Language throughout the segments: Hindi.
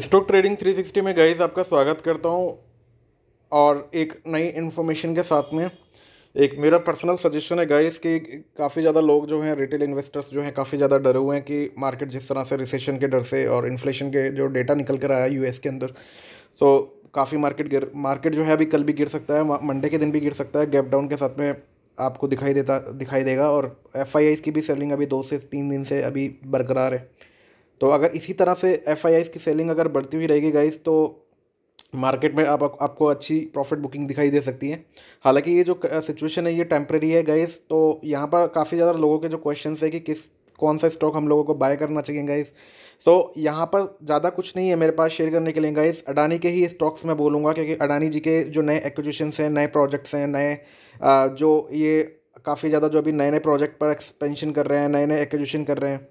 स्टॉक ट्रेडिंग 360 में गाइस आपका स्वागत करता हूं और एक नई इन्फॉर्मेशन के साथ में एक मेरा पर्सनल सजेशन है गाइस कि काफ़ी ज़्यादा लोग जो हैं रिटेल इन्वेस्टर्स जो हैं काफ़ी ज़्यादा डरे हुए हैं कि मार्केट जिस तरह से रिसेशन के डर से और इन्फ्लेशन के जो डेटा निकल कर आया यूएस के अंदर तो काफ़ी मार्केट गिर मार्केट जो है अभी कल भी गिर सकता है मंडे के दिन भी गिर सकता है गैप डाउन के साथ में आपको दिखाई देता दिखाई देगा और एफ की भी सेलिंग अभी दो से तीन दिन से अभी बरकरार है तो अगर इसी तरह से एफ की सेलिंग अगर बढ़ती हुई रहेगी गाइज तो मार्केट में आप, आपको अच्छी प्रॉफिट बुकिंग दिखाई दे सकती है हालांकि ये जो सिचुएशन है ये टेम्प्रेरी है गाइज तो यहाँ पर काफ़ी ज़्यादा लोगों के जो क्वेश्चन है कि किस कौन सा स्टॉक हम लोगों को बाय करना चाहिए गाइज सो so, यहाँ पर ज़्यादा कुछ नहीं है मेरे पास शेयर करने के लिए गाइज अडानी के ही स्टॉक्स मैं बोलूँगा क्योंकि अडानी जी के जो नए एक्विजिशंस हैं नए प्रोजेक्ट्स हैं नए जो ये काफ़ी ज़्यादा जो अभी नए नए प्रोजेक्ट पर एक्सपेंशन कर रहे हैं नए नए एक्विजिशन कर रहे हैं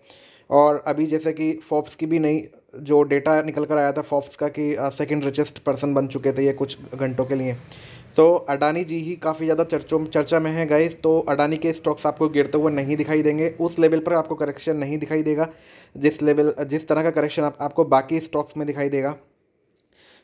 और अभी जैसे कि फोर्ब्स की भी नई जो डेटा निकल कर आया था फॉप्स का कि सेकंड रिचेस्ट पर्सन बन चुके थे ये कुछ घंटों के लिए तो अडानी जी ही काफ़ी ज़्यादा चर्चों चर्चा में है गाइस तो अडानी के स्टॉक्स आपको गिरते हुए नहीं दिखाई देंगे उस लेवल पर आपको करेक्शन नहीं दिखाई देगा जिस लेवल जिस तरह का करेक्शन आप, आपको बाकी स्टॉक्स में दिखाई देगा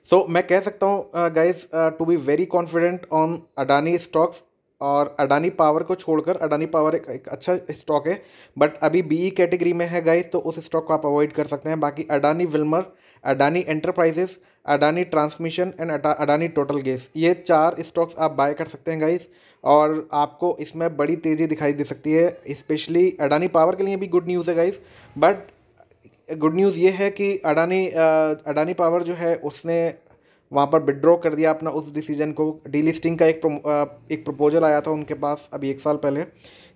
सो so, मैं कह सकता हूँ guys to be very confident on Adani stocks और अडानी पावर को छोड़कर अडानी पावर एक, एक अच्छा स्टॉक है बट अभी बीई कैटेगरी e में है गाइस तो उस स्टॉक को आप अवॉइड कर सकते हैं बाकी Adani Wilmar Adani Enterprises Adani Transmission and Adani Total Gas ये चार स्टॉक्स आप बाय कर सकते हैं गाइस और आपको इसमें बड़ी तेज़ी दिखाई दे सकती है इस्पेशली अडानी पावर के लिए भी गुड न्यूज़ है गाइस बट गुड न्यूज़ ये है कि अडानी अडानी पावर जो है उसने वहाँ पर विड्रॉ कर दिया अपना उस डिसीजन को डीलिस्टिंग का एक प्रो, एक प्रपोजल आया था उनके पास अभी एक साल पहले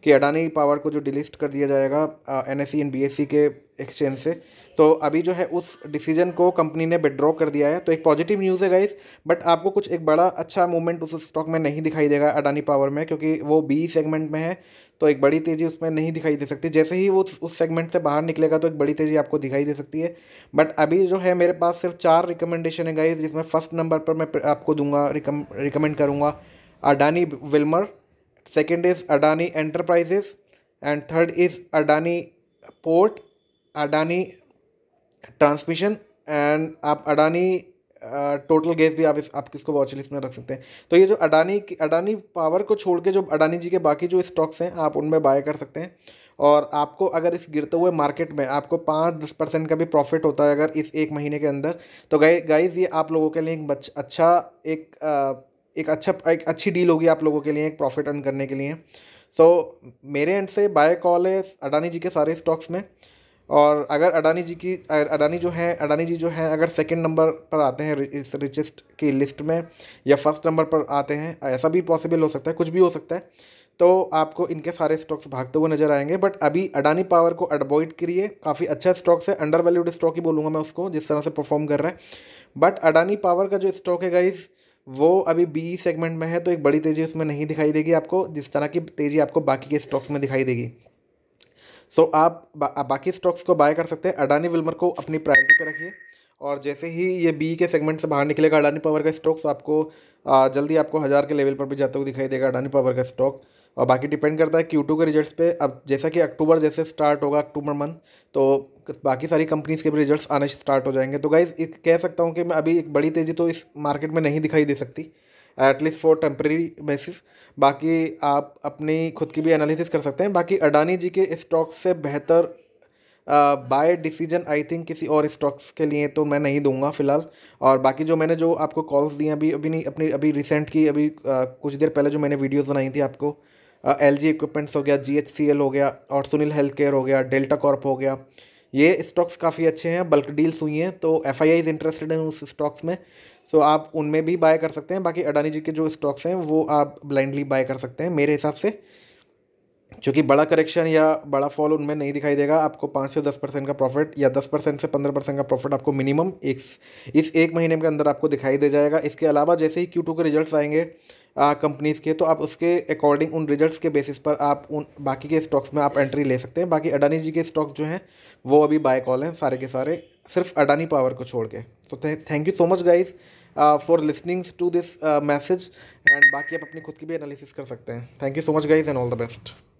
कि अडानी पावर को जो डिलिस्ट कर दिया जाएगा एन एस e e के एक्सचेंज से तो अभी जो है उस डिसीजन को कंपनी ने विड्रॉ कर दिया है तो एक पॉजिटिव न्यूज़ है गाइस बट आपको कुछ एक बड़ा अच्छा मूवमेंट उस स्टॉक में नहीं दिखाई देगा अडानी पावर में क्योंकि वो बी सेगमेंट में है तो एक बड़ी तेज़ी उसमें नहीं दिखाई दे सकती जैसे ही वो उस सेगमेंट से बाहर निकलेगा तो एक बड़ी तेज़ी आपको दिखाई दे सकती है बट अभी जो है मेरे पास सिर्फ चार रिकमेंडेशन है गाइज जिसमें फर्स्ट नंबर पर मैं आपको दूंगा रिकम रिकमेंड करूँगा Adani Wilmar second is Adani Enterprises and third is Adani Port Adani Transmission and आप अडानी टोटल गेस भी आप इस आप किसको वॉच लिस्ट में रख सकते हैं तो ये जो अडानी की अडानी पावर को छोड़ के जो अडानी जी के बाकी जो स्टॉक्स हैं आप उनमें बाय कर सकते हैं और आपको अगर इस गिरते हुए मार्केट में आपको पाँच दस परसेंट का भी प्रॉफिट होता है अगर इस एक महीने के अंदर तो गाइ गाइज ये आप लोगों के लिए एक अच्छा एक एक अच्छा एक अच्छी डील होगी आप लोगों के लिए एक प्रॉफिट अर्न करने के लिए सो so, मेरे एंड से बाय कॉल है अडानी जी के सारे स्टॉक्स में और अगर अडानी जी की अडानी जो है अडानी जी जो है अगर सेकंड नंबर पर आते हैं इस रिचेस्ट की लिस्ट में या फर्स्ट नंबर पर आते हैं ऐसा भी पॉसिबल हो सकता है कुछ भी हो सकता है तो आपको इनके सारे स्टॉक्स भागते हुए नजर आएंगे बट अभी अडानी पावर को अडवॉइड करिए काफ़ी अच्छा स्टॉक्स है अंडर वैल्यूड स्टॉक ही बोलूँगा मैं उसको जिस तरह से परफॉर्म कर रहा है बट अडानी पावर का जो स्टॉक है गाइज़ वो अभी बी सेगमेंट में है तो एक बड़ी तेज़ी उसमें नहीं दिखाई देगी आपको जिस तरह की तेज़ी आपको बाकी के स्टॉक्स में दिखाई देगी सो so, आप बा, बाकी स्टॉक्स को बाय कर सकते हैं अडानी विल्मर को अपनी प्रायोरिटी पर रखिए और जैसे ही ये बी के सेगमेंट से बाहर निकलेगा अडानी पावर का स्टॉक्स आपको आ, जल्दी आपको हज़ार के लेवल पर भी जाते हुए दिखाई देगा अडानी पावर का स्टॉक और बाकी डिपेंड करता है क्यू टू के रिजल्ट्स पे अब जैसा कि अक्टूबर जैसे स्टार्ट होगा अक्टूबर मंथ तो बाकी सारी कंपनीज़ के भी रिजल्ट्स आने स्टार्ट हो जाएंगे तो गाइज़ कह सकता हूँ कि मैं अभी एक बड़ी तेज़ी तो इस मार्केट में नहीं दिखाई दे सकती एटलीस्ट फॉर टेम्प्रेरी बेसिस बाकी आप अपनी खुद की भी एनालिसिस कर सकते हैं बाकी अडानी जी के स्टॉक्स से बेहतर बाय डिसीजन आई थिंक किसी और स्टॉक्स के लिए तो मैं नहीं दूंगा फिलहाल और बाकी जो मैंने जो आपको कॉल्स दिए अभी अभी नहीं अपनी अभी रिसेंट की अभी uh, कुछ देर पहले जो मैंने वीडियोस बनाई थी आपको एल जी इक्विपमेंट्स हो गया जी एच सी एल हो गया और सुनील हेल्थ केयर हो गया डेल्टा कॉर्प हो गया ये स्टॉक्स काफ़ी अच्छे हैं बल्क डील्स हुई हैं तो एफ आई इंटरेस्टेड हैं उस स्टॉक्स में सो so, आप उनमें भी बाय कर सकते हैं बाकी अडानी जी के जो स्टॉक्स हैं वो आप ब्लाइंडली बाय कर सकते हैं मेरे हिसाब से चूँकि बड़ा करेक्शन या बड़ा फॉल उनमें नहीं दिखाई देगा आपको पाँच से दस परसेंट का प्रॉफिट या दस परसेंट से पंद्रह परसेंट का प्रॉफिट आपको मिनिमम एक इस एक महीने के अंदर आपको दिखाई दे जाएगा इसके अलावा जैसे ही क्यू टू के रिजल्ट्स आएंगे कंपनीज़ के तो आप उसके अकॉर्डिंग उन रिजल्ट्स के बेसिस पर आप उन बाकी के स्टॉक्स में आप एंट्री ले सकते हैं बाकी अडानी जी के स्टॉक्स जो हैं वो अभी बाय कॉल हैं सारे के सारे सिर्फ अडानी पावर को छोड़ के तो thank you so much guys for listening to this message and बाकी आप अपनी खुद की भी एनालिसिस कर सकते हैं thank you so much guys and all the best